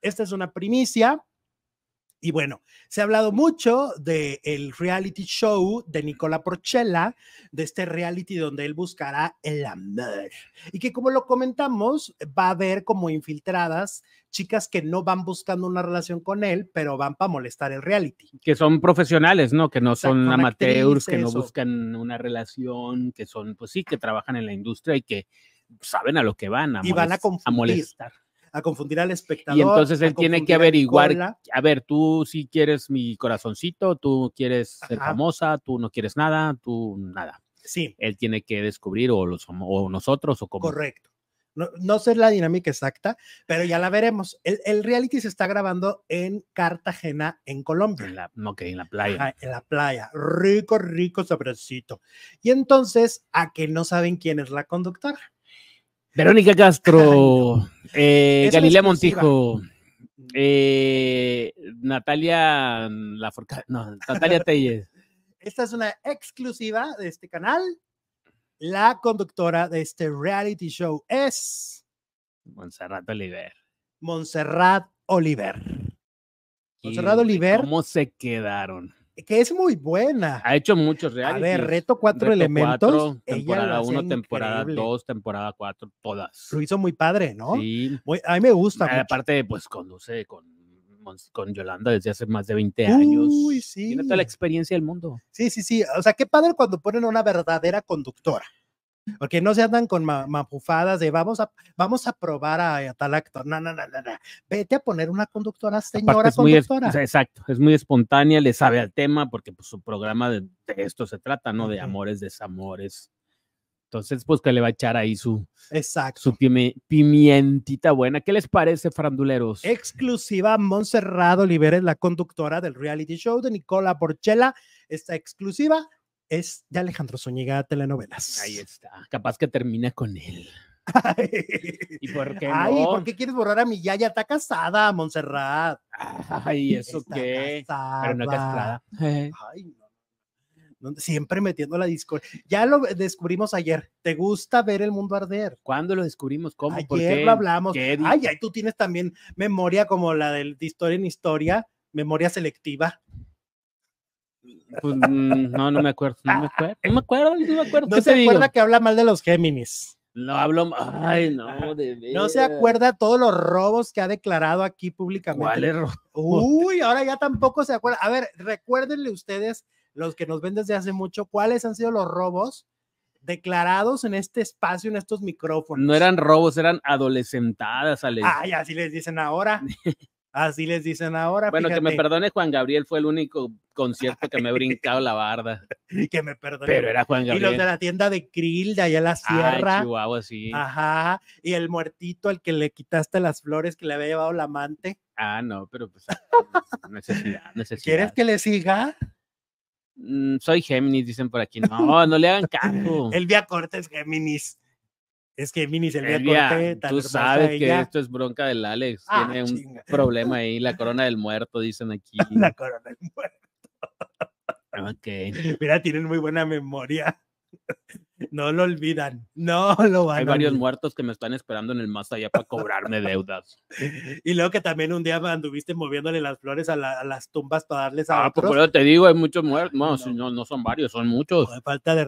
Esta es una primicia. Y bueno, se ha hablado mucho del reality show de Nicola Porchella, de este reality donde él buscará el amor. Y que como lo comentamos, va a haber como infiltradas chicas que no van buscando una relación con él, pero van para molestar el reality. Que son profesionales, ¿no? Que no son, amateurs, que no buscan una relación, que son, pues sí, que trabajan en la industria y que saben a lo que van. van a molestar a confundir al espectador. Y entonces él tiene que averiguar, a ver, tú sí quieres mi corazoncito, tú quieres ser famosa, tú no quieres nada, tú nada. Sí. Él tiene que descubrir o, los, o nosotros o cómo. Correcto. No, sé la dinámica exacta, pero ya la veremos. El, reality se está grabando en Cartagena, en Colombia. no, que en la playa. en la playa. Rico, rico, sabrosito. Y entonces, ¿a que no saben quién es la conductora? Verónica Castro. Eh, Galilea Montijo. Eh, Natalia la no, Natalia Telles. Esta es una exclusiva de este canal. La conductora de este reality show es Montserrat Oliver. Monserrat Oliver. Montserrat Oliver. ¿Cómo se quedaron? que es muy buena. Ha hecho muchos reales. A ver, Reto Cuatro Elementos. Cuatro, temporada temporada dos temporada cuatro todas. Lo hizo muy padre, ¿no? Sí. a mí me gusta. aparte, pues conduce con con Yolanda desde hace más de 20 años. Uy, sí. Tiene toda la experiencia del mundo. Sí, sí, sí. O sea, qué padre cuando ponen a una verdadera conductora. Porque no se andan con mapufadas de vamos a, vamos a probar a, tal actor. No, no, no, no, Vete a poner una conductora, señora conductora. exacto, es muy espontánea, le sabe al tema porque pues, su programa de, esto se trata, ¿no? De amores, desamores. Entonces, pues que le va a echar ahí su, Exacto. su pimientita buena. ¿Qué les parece, Franduleros? Exclusiva, Monserrado Oliveres, la conductora del reality show de Nicola Porchela. Esta exclusiva es de Alejandro Zúñiga Telenovelas. Ahí está, ah, capaz que termina con él. ¿Y por qué no? ¿por qué quieres borrar a mi yaya? Está casada, Montserrat. Ay, ¿eso qué? Pero no casada. Eh. Siempre metiendo la discord Ya lo descubrimos ayer. ¿Te gusta ver el mundo arder? ¿Cuándo lo descubrimos? ¿Cómo? Ayer lo hablamos. ay, ay, tú tienes también memoria como la del historia en historia, memoria selectiva. Pues, mm, no, no me acuerdo, no me acuerdo, no me acuerdo, no me acuerdo. No se acuerda que habla mal de los Géminis. No hablo, ay, no, ah, de ver. No se acuerda todos los robos que ha declarado aquí públicamente. Uy, ahora ya tampoco se acuerda. A ver, recuérdenle ustedes, los que nos ven desde hace mucho, cuáles han sido los robos declarados en este espacio, en estos micrófonos. No eran robos, eran adolescentadas, Ay, así les dicen ahora. Así les dicen ahora. Bueno, que me perdone, Juan Gabriel fue el único concierto que me he brincado la barda. Y que me perdone. Pero era Juan Gabriel. Y los de la tienda de Krill, de allá en la ah, sierra. Ah, Chihuahua, sí. Ajá. Y el muertito al que le quitaste las flores que le había llevado la amante. Ah, no, pero pues ah, necesidad, necesidad. ¿Quieres que le siga? Mm, soy Géminis, dicen por aquí. No, no le hagan caso. el via es Géminis es que Mini se le Tú sabes que esto es bronca del Alex. Ah, tiene un problema ahí, la corona del muerto, dicen aquí. la corona del muerto. Ok. Mira, tienen muy buena memoria. No lo olvidan, no lo van. Hay varios muertos que me están esperando en el más allá para cobrarme deudas. Y luego que también un día anduviste moviéndole las flores a, las tumbas para darles a ah, Pero pues, te digo, hay muchos muertos. No, no. no, son varios, son muchos. falta de